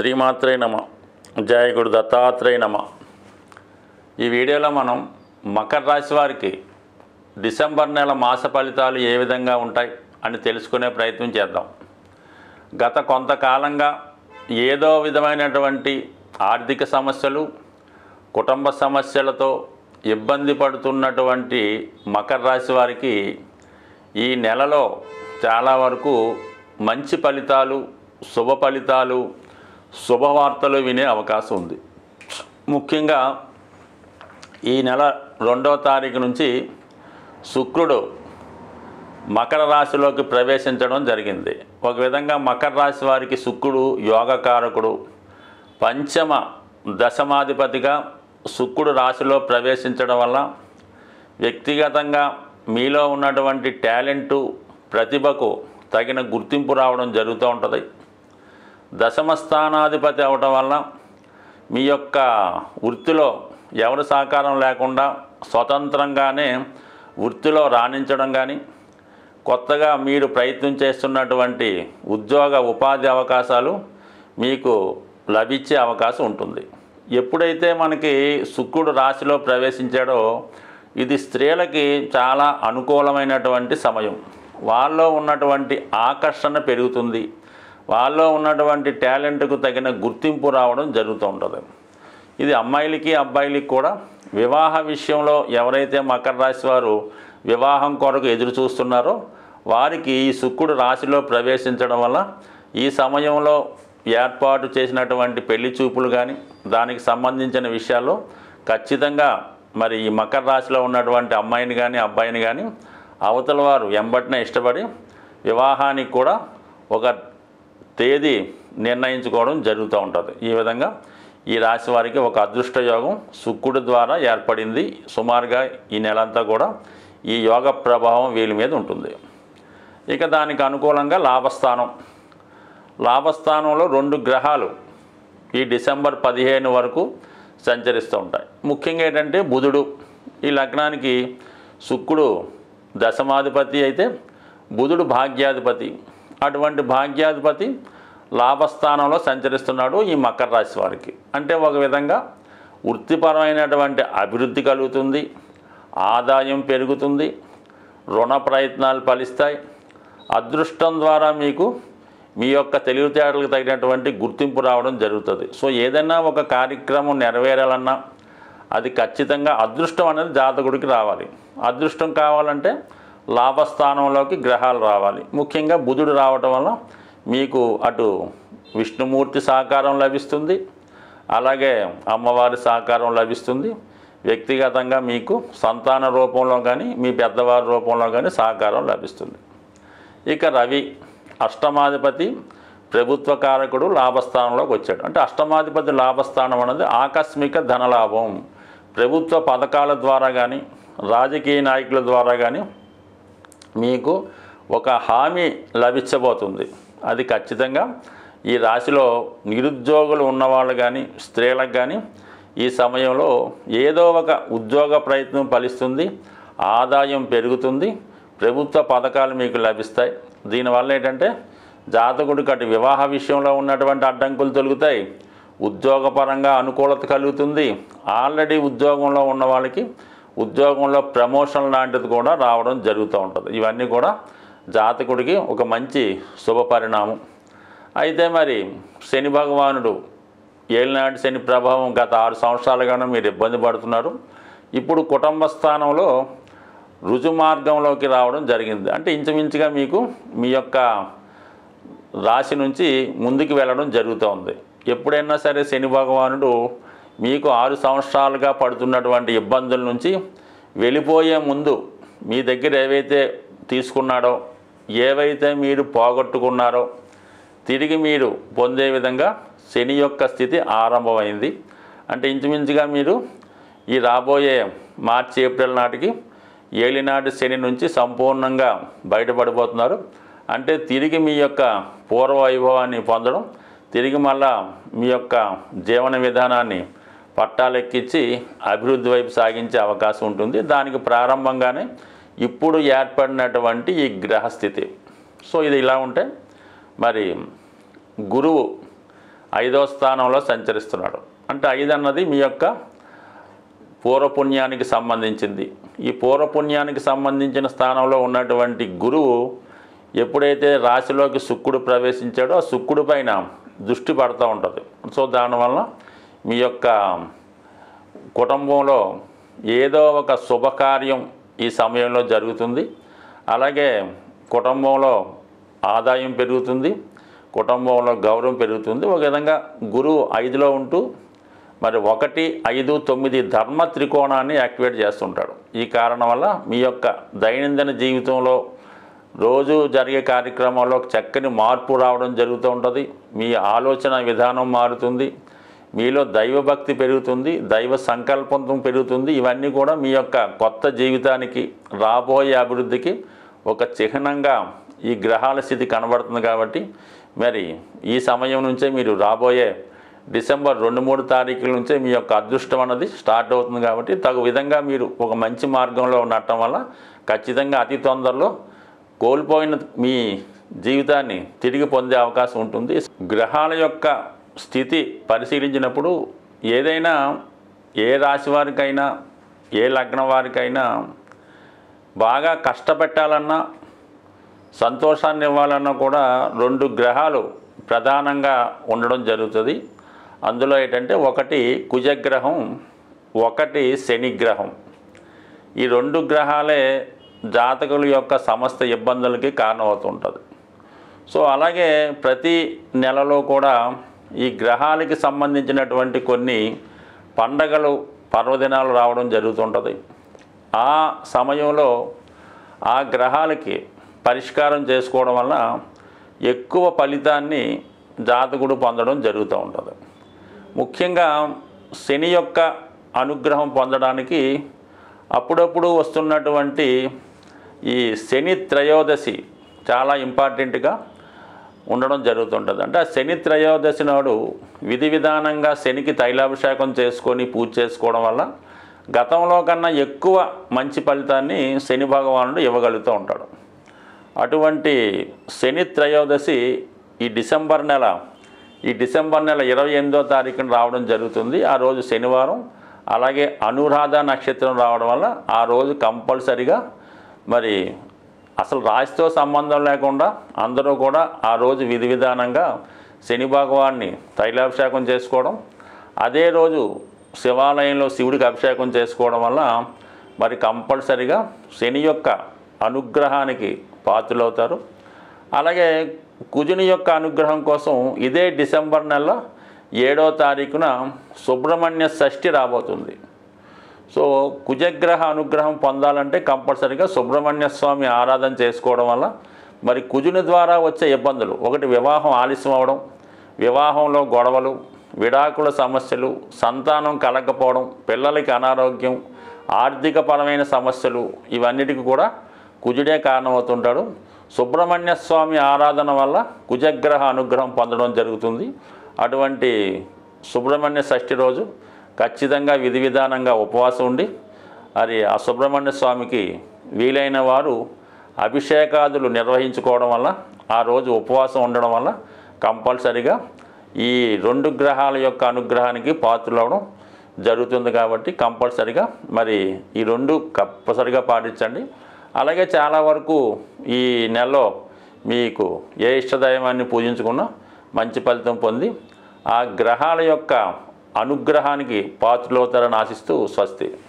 శ్రీమాత్రే నమ గురు దత్తాత్రేయ నమ ఈ వీడియోలో మనం మకర రాశి వారికి డిసెంబర్ నెల మాస ఫలితాలు ఏ విధంగా ఉంటాయి అని తెలుసుకునే ప్రయత్నం చేద్దాం గత కొంతకాలంగా ఏదో విధమైనటువంటి ఆర్థిక సమస్యలు కుటుంబ సమస్యలతో ఇబ్బంది పడుతున్నటువంటి మకర రాశి వారికి ఈ నెలలో చాలా వరకు మంచి ఫలితాలు శుభ ఫలితాలు శుభవార్తలు వినే అవకాశం ఉంది ముఖ్యంగా ఈ నెల రెండవ తారీఖు నుంచి శుక్రుడు మకర రాశిలోకి ప్రవేశించడం జరిగింది ఒక విధంగా మకర రాశి వారికి శుక్రుడు యోగకారకుడు పంచమ దశమాధిపతిగా శుక్రుడు రాశిలో ప్రవేశించడం వల్ల వ్యక్తిగతంగా మీలో ఉన్నటువంటి టాలెంటు ప్రతిభకు తగిన గుర్తింపు రావడం జరుగుతూ ఉంటుంది దశమ స్థానాధిపతి అవటం వల్ల మీ యొక్క వృత్తిలో ఎవరి సహకారం లేకుండా స్వతంత్రంగానే వృత్తిలో రాణించడం కానీ కొత్తగా మీరు ప్రయత్నం చేస్తున్నటువంటి ఉద్యోగ ఉపాధి అవకాశాలు మీకు లభించే అవకాశం ఉంటుంది ఎప్పుడైతే మనకి శుక్రుడు రాశిలో ప్రవేశించాడో ఇది స్త్రీలకి చాలా అనుకూలమైనటువంటి సమయం వాళ్ళలో ఉన్నటువంటి ఆకర్షణ పెరుగుతుంది వాళ్ళలో ఉన్నటువంటి టాలెంట్కు తగిన గుర్తింపు రావడం జరుగుతూ ఉంటుంది ఇది అమ్మాయిలకి అబ్బాయిలకి కూడా వివాహ విషయంలో ఎవరైతే మకర రాశి వారు వివాహం కొరకు ఎదురు చూస్తున్నారో వారికి ఈ శుక్రుడు రాశిలో ప్రవేశించడం వల్ల ఈ సమయంలో ఏర్పాటు చేసినటువంటి పెళ్లి చూపులు కానీ దానికి సంబంధించిన విషయాల్లో ఖచ్చితంగా మరి ఈ మకర రాశిలో ఉన్నటువంటి అమ్మాయిని కానీ అబ్బాయిని కానీ అవతల వారు ఎంబటినే ఇష్టపడి వివాహానికి కూడా ఒక తేదీ నిర్ణయించుకోవడం జరుగుతూ ఉంటుంది ఈ విధంగా ఈ రాశి వారికి ఒక అదృష్ట యోగం శుక్రుడి ద్వారా ఏర్పడింది సుమారుగా ఈ నెలంతా కూడా ఈ యోగ ప్రభావం వీళ్ళ మీద ఉంటుంది ఇక దానికి అనుకూలంగా లాభస్థానం లాభస్థానంలో రెండు గ్రహాలు ఈ డిసెంబర్ పదిహేను వరకు సంచరిస్తూ ఉంటాయి ముఖ్యంగా ఏంటంటే బుధుడు ఈ లగ్నానికి శుక్రుడు దశమాధిపతి అయితే బుధుడు భాగ్యాధిపతి అటువంటి భాగ్యాధిపతి లాభస్థానంలో సంచరిస్తున్నాడు ఈ మకర రాశి వారికి అంటే ఒక విధంగా వృత్తిపరమైనటువంటి అభివృద్ధి కలుగుతుంది ఆదాయం పెరుగుతుంది రుణ ప్రయత్నాలు ఫలిస్తాయి అదృష్టం ద్వారా మీకు మీ యొక్క తెలివితేటలకు తగినటువంటి గుర్తింపు రావడం జరుగుతుంది సో ఏదైనా ఒక కార్యక్రమం నెరవేరాలన్నా అది ఖచ్చితంగా అదృష్టం అనేది జాతకుడికి రావాలి అదృష్టం కావాలంటే లాభస్థానంలోకి గ్రహాలు రావాలి ముఖ్యంగా బుధుడు రావటం వల్ల మీకు అటు విష్ణుమూర్తి సహకారం లభిస్తుంది అలాగే అమ్మవారి సహకారం లభిస్తుంది వ్యక్తిగతంగా మీకు సంతాన రూపంలో కానీ మీ పెద్దవారి రూపంలో కానీ సహకారం లభిస్తుంది ఇక రవి అష్టమాధిపతి ప్రభుత్వ కారకుడు లాభస్థానంలోకి వచ్చాడు అంటే అష్టమాధిపతి లాభస్థానం అనేది ఆకస్మిక ధనలాభం ప్రభుత్వ పథకాల ద్వారా కానీ రాజకీయ నాయకుల ద్వారా కానీ మీకు ఒక హామీ లభించబోతుంది అది ఖచ్చితంగా ఈ రాశిలో నిరుద్యోగులు ఉన్నవాళ్ళు కానీ స్త్రీలకు కానీ ఈ సమయంలో ఏదో ఒక ఉద్యోగ ప్రయత్నం ఫలిస్తుంది ఆదాయం పెరుగుతుంది ప్రభుత్వ పథకాలు మీకు లభిస్తాయి దీనివల్ల ఏంటంటే జాతకుడు కటి వివాహ విషయంలో ఉన్నటువంటి అడ్డంకులు తొలుగుతాయి ఉద్యోగపరంగా అనుకూలత కలుగుతుంది ఆల్రెడీ ఉద్యోగంలో ఉన్న వాళ్ళకి ఉద్యోగంలో ప్రమోషన్ లాంటిది కూడా రావడం జరుగుతూ ఉంటుంది ఇవన్నీ కూడా జాతకుడికి ఒక మంచి శుభపరిణామం అయితే మరి శని భగవానుడు ఏలినాటి శని ప్రభావం గత ఆరు సంవత్సరాలుగానూ మీరు ఇబ్బంది పడుతున్నారు ఇప్పుడు కుటుంబ స్థానంలో రుజుమార్గంలోకి రావడం జరిగింది అంటే ఇంచుమించుగా మీకు మీ యొక్క రాశి నుంచి ముందుకు వెళ్ళడం జరుగుతూ ఉంది ఎప్పుడైనా సరే శని భగవానుడు మీకు ఆరు సంవత్సరాలుగా పడుతున్నటువంటి ఇబ్బందుల నుంచి వెళ్ళిపోయే ముందు మీ దగ్గర ఏవైతే తీసుకున్నాడో ఏవైతే మీరు పోగొట్టుకున్నారో తిరిగి మీరు పొందే విధంగా శని యొక్క స్థితి ఆరంభమైంది అంటే ఇంచుమించుగా మీరు ఈ రాబోయే మార్చి ఏప్రిల్ నాటికి ఏలినాటి శని నుంచి సంపూర్ణంగా బయటపడిపోతున్నారు అంటే తిరిగి మీ యొక్క పూర్వ వైభవాన్ని పొందడం తిరిగి మళ్ళా మీ యొక్క జీవన విధానాన్ని పట్టాలెక్కించి అభివృద్ధి వైపు సాగించే అవకాశం ఉంటుంది దానికి ప్రారంభంగానే ఇప్పుడు ఏర్పడినటువంటి ఈ గ్రహస్థితి సో ఇది ఇలా ఉంటే మరి గురువు ఐదో స్థానంలో సంచరిస్తున్నాడు అంటే ఐదు అన్నది మీ యొక్క పూర్వపుణ్యానికి సంబంధించింది ఈ పూర్వపుణ్యానికి సంబంధించిన స్థానంలో ఉన్నటువంటి గురువు ఎప్పుడైతే రాశిలోకి శుక్కుడు ప్రవేశించాడో ఆ శుక్కుడు పైన దృష్టి పడుతూ ఉంటుంది సో దానివల్ల మీ యొక్క కుటుంబంలో ఏదో ఒక శుభకార్యం ఈ సమయంలో జరుగుతుంది అలాగే కుటుంబంలో ఆదాయం పెరుగుతుంది కుటుంబంలో గౌరవం పెరుగుతుంది ఒక విధంగా గురువు ఐదులో ఉంటూ మరి ఒకటి ఐదు తొమ్మిది ధర్మ త్రికోణాన్ని యాక్టివేట్ చేస్తుంటాడు ఈ కారణం వల్ల మీ యొక్క దైనందిన జీవితంలో రోజు జరిగే కార్యక్రమాల్లో చక్కని మార్పు రావడం జరుగుతూ ఉంటుంది మీ ఆలోచన విధానం మారుతుంది మీలో దైవభక్తి పెరుగుతుంది దైవ సంకల్పం పెరుగుతుంది ఇవన్నీ కూడా మీ యొక్క కొత్త జీవితానికి రాబోయే అభివృద్ధికి ఒక చిహ్నంగా ఈ గ్రహాల స్థితి కనబడుతుంది కాబట్టి మరి ఈ సమయం నుంచే మీరు రాబోయే డిసెంబర్ రెండు మూడు తారీఖుల నుంచే మీ యొక్క అదృష్టం అన్నది స్టార్ట్ అవుతుంది కాబట్టి తగు విధంగా మీరు ఒక మంచి మార్గంలో ఉండటం వల్ల ఖచ్చితంగా అతి తొందరలో కోల్పోయిన మీ జీవితాన్ని తిరిగి పొందే అవకాశం ఉంటుంది గ్రహాల యొక్క స్థితి పరిశీలించినప్పుడు ఏదైనా ఏ రాశి వారికైనా ఏ లగ్నం వారికైనా బాగా కష్టపెట్టాలన్నా సంతోషాన్ని ఇవ్వాలన్నా కూడా రెండు గ్రహాలు ప్రధానంగా ఉండడం జరుగుతుంది అందులో ఏంటంటే ఒకటి కుజగ్రహం ఒకటి శనిగ్రహం ఈ రెండు గ్రహాలే జాతకుల యొక్క సమస్త ఇబ్బందులకి కారణమవుతుంటుంది సో అలాగే ప్రతి నెలలో కూడా ఈ గ్రహాలకి సంబంధించినటువంటి కొన్ని పండగలు పర్వదినాలు రావడం జరుగుతుంటుంది ఆ సమయంలో ఆ గ్రహాలకి పరిష్కారం చేసుకోవడం వల్ల ఎక్కువ ఫలితాన్ని జాతకుడు పొందడం జరుగుతూ ఉంటుంది ముఖ్యంగా శని యొక్క అనుగ్రహం పొందడానికి అప్పుడప్పుడు వస్తున్నటువంటి ఈ శని త్రయోదశి చాలా ఇంపార్టెంట్గా ఉండడం జరుగుతుంటుంది అంటే ఆ శని త్రయోదశి నాడు విధి విధానంగా శనికి తైలాభిషేకం చేసుకొని పూజ చేసుకోవడం వల్ల గతంలో కన్నా ఎక్కువ మంచి ఫలితాన్ని శని భగవానుడు ఇవ్వగలుగుతూ ఉంటాడు అటువంటి శని త్రయోదశి ఈ డిసెంబర్ నెల ఈ డిసెంబర్ నెల ఇరవై ఎనిమిదో తారీఖున రావడం జరుగుతుంది ఆ రోజు శనివారం అలాగే అనురాధ నక్షత్రం రావడం వల్ల ఆ రోజు కంపల్సరిగా మరి అసలు రాశితో సంబంధం లేకుండా అందరూ కూడా ఆ రోజు విధి విధానంగా శని భగవాన్ని తైలాభిషేకం చేసుకోవడం అదే రోజు శివాలయంలో శివుడికి అభిషేకం చేసుకోవడం వల్ల మరి కంపల్సరిగా శని యొక్క అనుగ్రహానికి పాత్రలవుతారు అలాగే కుజుని యొక్క అనుగ్రహం కోసం ఇదే డిసెంబర్ నెల ఏడో తారీఖున సుబ్రహ్మణ్య షష్ఠి రాబోతుంది సో కుజగ్రహ అనుగ్రహం పొందాలంటే కంపల్సరీగా సుబ్రహ్మణ్య స్వామి ఆరాధన చేసుకోవడం వల్ల మరి కుజుని ద్వారా వచ్చే ఇబ్బందులు ఒకటి వివాహం ఆలస్యం అవడం వివాహంలో గొడవలు విడాకుల సమస్యలు సంతానం కలగకపోవడం పిల్లలకి అనారోగ్యం ఆర్థికపరమైన సమస్యలు ఇవన్నిటికి కూడా కుజుడే కారణమవుతుంటాడు సుబ్రహ్మణ్య స్వామి ఆరాధన వల్ల కుజగ్రహ అనుగ్రహం పొందడం జరుగుతుంది అటువంటి సుబ్రహ్మణ్య షష్ఠి రోజు ఖచ్చితంగా విధి విధానంగా ఉపవాసం ఉండి మరి ఆ సుబ్రహ్మణ్య స్వామికి వీలైన వారు అభిషేకాదులు నిర్వహించుకోవడం వల్ల ఆ రోజు ఉపవాసం ఉండడం వల్ల కంపల్సరిగా ఈ రెండు గ్రహాల యొక్క అనుగ్రహానికి పాత్రలవడం జరుగుతుంది కాబట్టి కంపల్సరిగా మరి ఈ రెండు కంపల్సరిగా పాటించండి అలాగే చాలా వరకు ఈ నెలలో మీకు ఏ ఇష్టదైవాన్ని పూజించుకున్నా మంచి ఫలితం పొంది ఆ గ్రహాల యొక్క అనుగ్రహానికి పాత్రలోతరని ఆశిస్తూ స్వస్తి